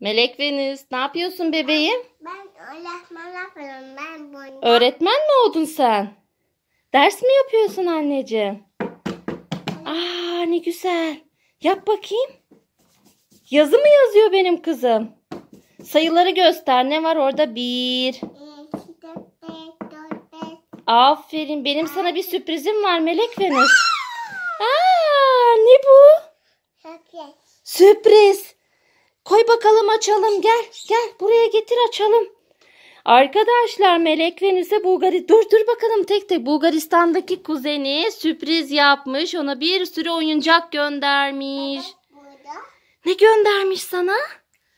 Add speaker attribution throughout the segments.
Speaker 1: Melek Venüs ne yapıyorsun bebeğim? Ben öğretmen yapıyorum. Ben boyunca... Öğretmen mi oldun sen? Ders mi yapıyorsun anneciğim? Aa ne güzel. Yap bakayım. Yazı mı yazıyor benim kızım? Sayıları göster. Ne var orada? Bir. Aferin. Benim sana bir sürprizim var Melek Venüs. Aa ne bu? Sürpriz. Sürpriz. Koy bakalım açalım gel gel buraya getir açalım. Arkadaşlar Melek Venüs'e Bulgari dur dur bakalım tek tek Bulgaristan'daki kuzeni sürpriz yapmış. Ona bir sürü oyuncak göndermiş. Ne göndermiş sana?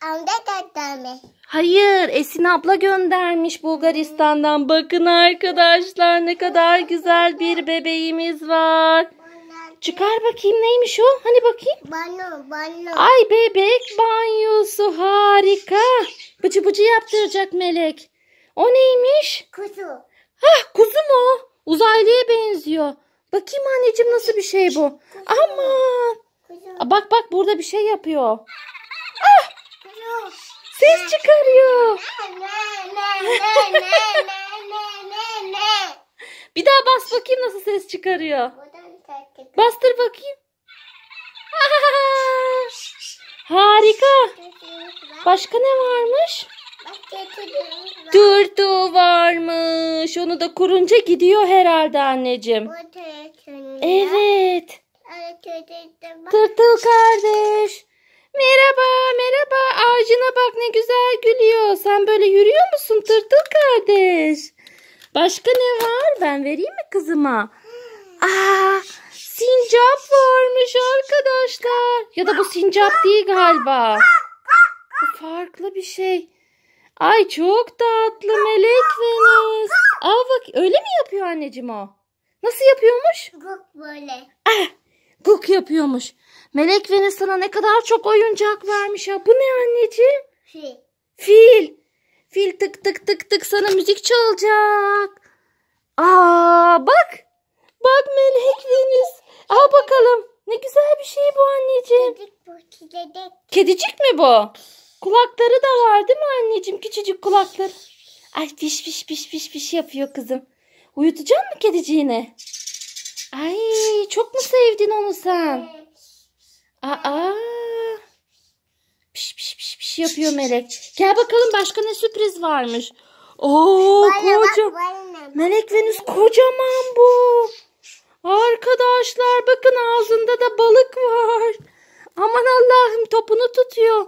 Speaker 1: Amca göndermiş. Hayır Esin abla göndermiş Bulgaristan'dan. Bakın arkadaşlar ne kadar güzel bir bebeğimiz var. Çıkar bakayım neymiş o? Hani bakayım. Bana, bana. Ay bebek bana. Kutusu harika. Bıcı bıcı yaptıracak Melek. O neymiş? Kuzu. Hah kuzu mu? Uzaylıya benziyor. Bakayım anneciğim nasıl bir şey bu. Ama. Bak bak burada bir şey yapıyor. Ah! Ses çıkarıyor. bir daha bas bakayım nasıl ses çıkarıyor. Bastır bakayım. Ah! Harika. Başka ne varmış? Dırdı varmış. Onu da kurunca gidiyor herhalde anneciğim. Evet. Tırtıl kardeş. Merhaba, merhaba. Ağacına bak ne güzel gülüyor. Sen böyle yürüyor musun tırtıl kardeş? Başka ne var? Ben vereyim mi kızıma? Hmm. Aa, sincap varmış arkadaşlar. Ya da bu sincap değil galiba farklı bir şey. Ay çok tatlı melek Venüs. Aa bak öyle mi yapıyor anneciğim o? Nasıl yapıyormuş? Guk böyle. Ah, guk yapıyormuş. Melek Venüs sana ne kadar çok oyuncak vermiş ya. Bu ne anneciğim? Fil. Fil. Fil tık tık tık tık sana müzik çalacak. Aa bak. Bak melek Venüs. Al bakalım. Ne güzel bir şey bu anneciğim. Kedicik bu kedicik. Kedicik mi bu? Kulakları da var değil mi anneciğim? Küçücük kulakları. Ay piş piş piş piş piş yapıyor kızım. Uyutacak mı kediciğini? Ay çok mu sevdin onu sen? Aa. Piş piş piş piş yapıyor Melek. Gel bakalım başka ne sürpriz varmış. Oo koca. Melek Venüs kocaman bu. Arkadaşlar bakın ağzında da balık var. Aman Allah'ım topunu tutuyor.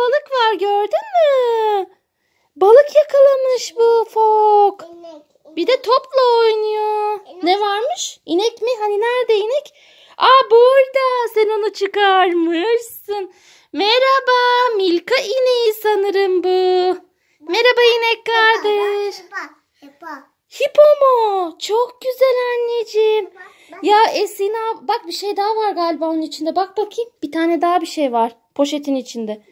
Speaker 1: balık var gördün mü? Balık yakalamış bu fok. Bir de topla oynuyor. Ne varmış? İnek mi? Hani nerede inek? Aa burada. Sen onu çıkarmışsın. Merhaba. Milka ineği sanırım bu. Merhaba inek kardeş. Hipo mu? Çok güzel anneciğim. Ya esin, bak bir şey daha var galiba onun içinde. Bak bakayım. Bir tane daha bir şey var. Poşetin içinde.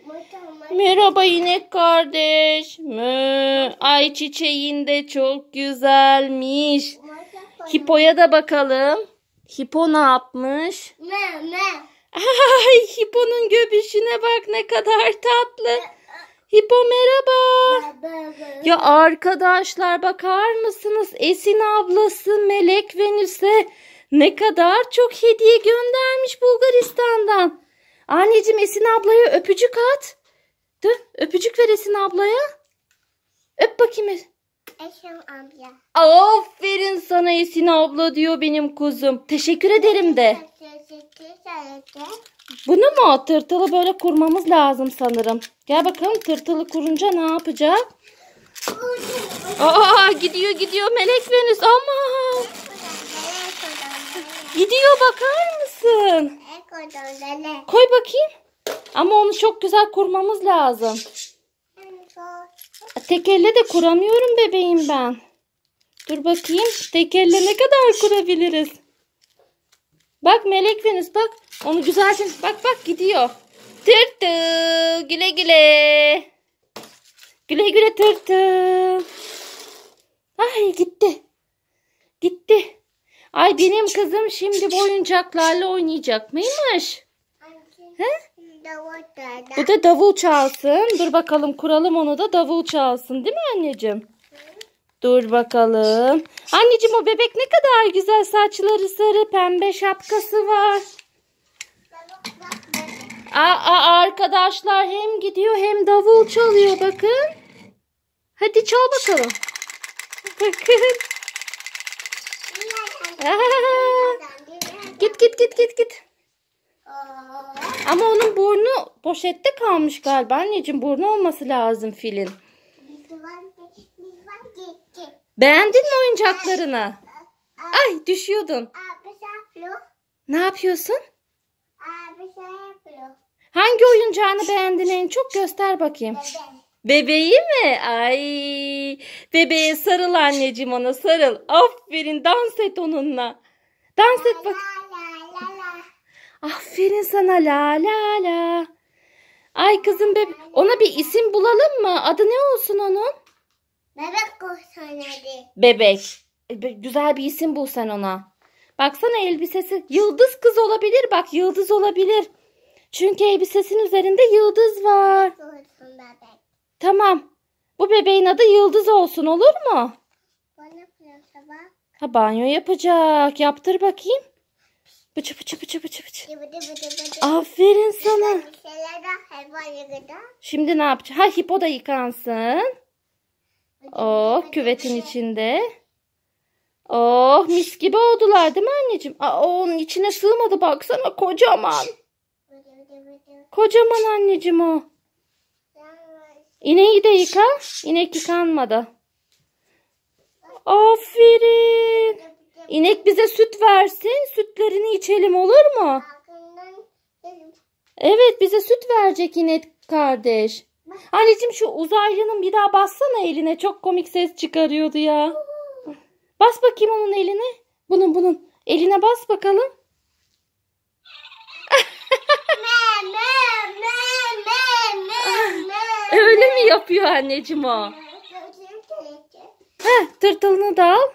Speaker 1: Merhaba inek kardeş. Mö. Ay çiçeğin de çok güzelmiş. Hipo'ya da bakalım. Hipo ne yapmış? Ne ne? Ay Hipo'nun göbüşüne bak ne kadar tatlı. Hipo merhaba. Ya arkadaşlar bakar mısınız? Esin ablası Melek Venüs'e ne kadar çok hediye göndermiş Bulgaristan'dan. Anneciğim Esin ablaya öpücük at. Dur öpücük ver Esin ablaya. Öp bakayım. Esin abla. Aferin sana Esin abla diyor benim kuzum. Teşekkür ederim de. Bunu mu? Tırtılı böyle kurmamız lazım sanırım. Gel bakalım tırtılı kurunca ne yapacak? Aa gidiyor gidiyor Melek Venüs. Aman. Gidiyor bakar mısın? Koy bakayım. Ama onu çok güzel kurmamız lazım. Tek elle de kuramıyorum bebeğim ben. Dur bakayım. Tek ne kadar kurabiliriz? Bak Melek Venüs bak. Onu güzelce bak bak gidiyor. Tırtıl güle güle. Güle güle tırtıl. Ay gitti. Gitti. Ay benim kızım şimdi bu oyuncaklarla oynayacak mıymış? He? Bu da davul çalsın. Dur bakalım kuralım onu da davul çalsın değil mi anneciğim? Dur bakalım. Anneciğim o bebek ne kadar güzel saçları sarı pembe şapkası var. Aa, arkadaşlar hem gidiyor hem davul çalıyor bakın. Hadi çal bakalım. Bakın git git git git git. Ama onun burnu poşette kalmış galiba anneciğim. Burnu olması lazım filin. Beğendin mi oyuncaklarını? Ay düşüyordun. Ne yapıyorsun? Şey Hangi oyuncağını beğendin en çok göster bakayım. Bebeği mi? Ay bebeğe sarıl anneciğim ona sarıl. Aferin dans et onunla. Dans et bak. Aferin sana la la la. Ay kızım bebe ona bir isim bulalım mı? Adı ne olsun onun? Bebek olsun hadi. Bebek. E, güzel bir isim bul sen ona. Baksana elbisesi yıldız kız olabilir bak yıldız olabilir. Çünkü elbisesinin üzerinde yıldız var. Bebek olsun bebek. Tamam. Bu bebeğin adı Yıldız olsun olur mu? Banyo Ha banyo yapacak. Yaptır bakayım. Bıçı bıçı bıçı bıçı bıçı. Aferin sana. Şimdi ne yapacağız? Ha hipo da yıkansın. Oh küvetin içinde. Oh mis gibi oldular değil mi anneciğim? Aa, onun içine sığmadı baksana kocaman. Kocaman anneciğim o. İneği de yıka. İnek yıkanmadı. Aferin. İnek bize süt versin. Sütlerini içelim olur mu? Evet bize süt verecek inek kardeş. Anneciğim şu uzaylının bir daha bassana eline. Çok komik ses çıkarıyordu ya. Bas bakayım onun eline. Bunun bunun. Eline bas bakalım. yapıyor anneciğim o. Heh, tırtılını da al.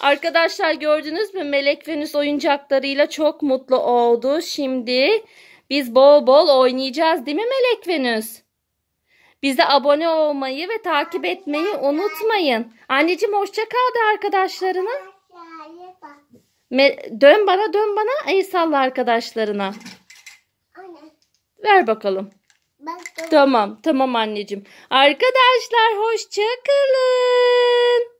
Speaker 1: Arkadaşlar gördünüz mü? Melek Venüs oyuncaklarıyla çok mutlu oldu. Şimdi biz bol bol oynayacağız değil mi Melek Venüs? Bize abone olmayı ve takip etmeyi unutmayın. Anneciğim hoşça kal da arkadaşlarına. Me dön bana dön bana. Ey salla arkadaşlarına. Ver bakalım. Tamam, tamam anneciğim. Arkadaşlar hoşça kalın.